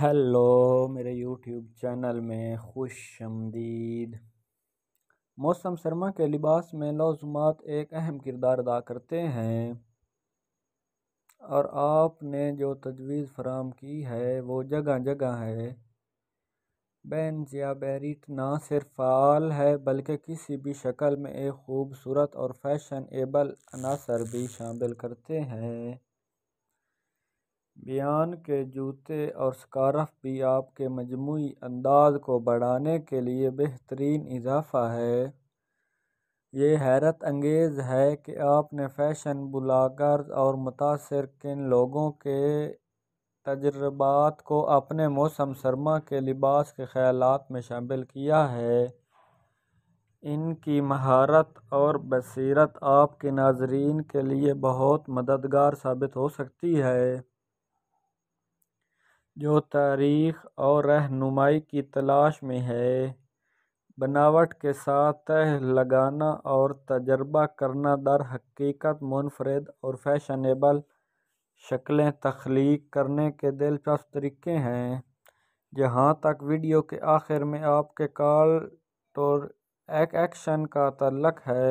hello मेरे YouTube channel में खुश आमदीद मौसम सरमा के लिबास में लाजमात एक अहम किरदार अदा करते हैं और आपने जो तजवीज़ फराम की है वो जगह जगह है बेंज या बैरिट ना सिर्फ फ़ाल है बल्कि किसी भी शक्ल में एक खूबसूरत और फैशन एबल अनासर भी शामिल करते हैं बयान के जूते और स्कार्फ़ भी आपके मजमू अंदाज़ को बढ़ाने के लिए बेहतरीन इज़ाफ़ा है ये हैरत अंगेज़ है कि आपने फ़ैशन ब्लॉगर्स और मुतासर किन लोगों के तजर्बात को अपने मौसम सरमा के लिबास के ख्याल में शामिल किया है इनकी महारत और बसीरत आपके नाजरीन के लिए बहुत मददगार साबित हो सकती है जो तारीख़ और रहनुमाई की तलाश में है बनावट के साथ तह लगाना और तजर्बा करना दर हकीकत मुनफरद और फैशनेबल शक्लें तख्लीक करने के दिलचस्प तरीके हैं जहाँ तक वीडियो के आखिर में आपके कॉल टोर एक एक्शन का तलक़ है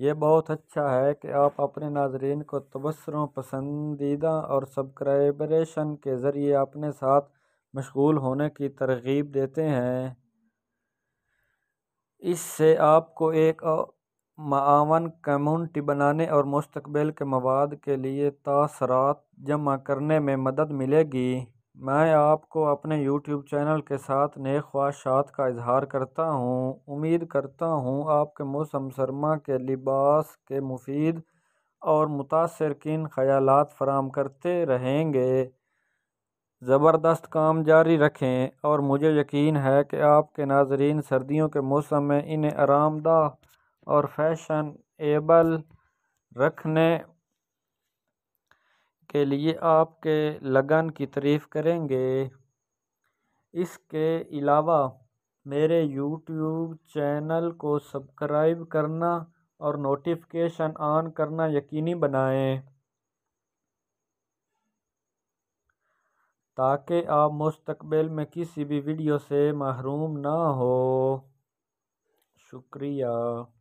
ये बहुत अच्छा है कि आप अपने नाज़रीन को तबसरों पसंदीदा और सब्सक्राइबरेशन के ज़रिए अपने साथ मशगूल होने की तरगीब देते हैं इससे आपको एक मावन कम्यूनिटी बनाने और मुस्तबिल के मवाद के लिए तासरात जमा करने में मदद मिलेगी मैं आपको अपने यूट्यूब चैनल के साथ नेक ख्वाहिशात का इजहार करता हूँ उम्मीद करता हूँ आपके मौसम सरमा के लिबास के मुफीद और मुतासर किन फराम करते रहेंगे ज़बरदस्त काम जारी रखें और मुझे यकीन है कि आपके नाजरीन सर्दियों के मौसम में इन्हें आरामदा और फैशन एबल रखने के लिए आपके लगन की तारीफ़ करेंगे इसके अलावा मेरे यूट्यूब चैनल को सब्सक्राइब करना और नोटिफिकेशन ऑन करना यकीनी बनाएं ताकि आप मुस्तकबिल में किसी भी वीडियो से महरूम ना हो शुक्रिया